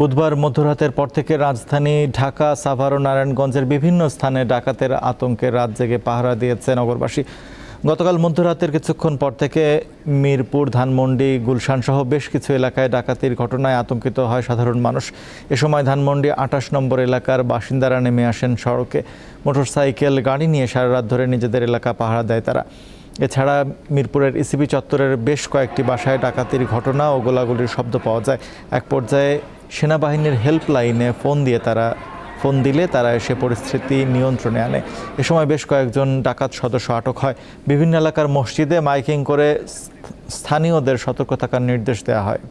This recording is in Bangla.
বুধবার মধ্যরাতের পর থেকে রাজধানী ঢাকা সাভার ও নারায়ণগঞ্জের বিভিন্ন স্থানে ডাকাতের আতঙ্কে রাত জেগে পাহারা দিয়েছে নগরবাসী গতকাল মধ্যরাতের কিছুক্ষণ পর থেকে মিরপুর ধানমন্ডি গুলশানসহ বেশ কিছু এলাকায় ডাকাতির ঘটনায় আতঙ্কিত হয় সাধারণ মানুষ এ সময় ধানমন্ডি আটাশ নম্বর এলাকার বাসিন্দারা নেমে আসেন সড়কে মোটরসাইকেল গাড়ি নিয়ে সারা রাত ধরে নিজেদের এলাকা পাহারা দেয় তারা এছাড়া মিরপুরের ইসিবি চত্বরের বেশ কয়েকটি বাসায় ডাকাতির ঘটনা ও গোলাগুলির শব্দ পাওয়া যায় এক পর্যায়ে সেনাবাহিনীর হেল্পলাইনে ফোন দিয়ে তারা ফোন দিলে তারা এসে পরিস্থিতি নিয়ন্ত্রণে আনে এ সময় বেশ কয়েকজন ডাকাত সদস্য আটক হয় বিভিন্ন এলাকার মসজিদে মাইকিং করে স্থানীয়দের সতর্ক থাকার নির্দেশ দেওয়া হয়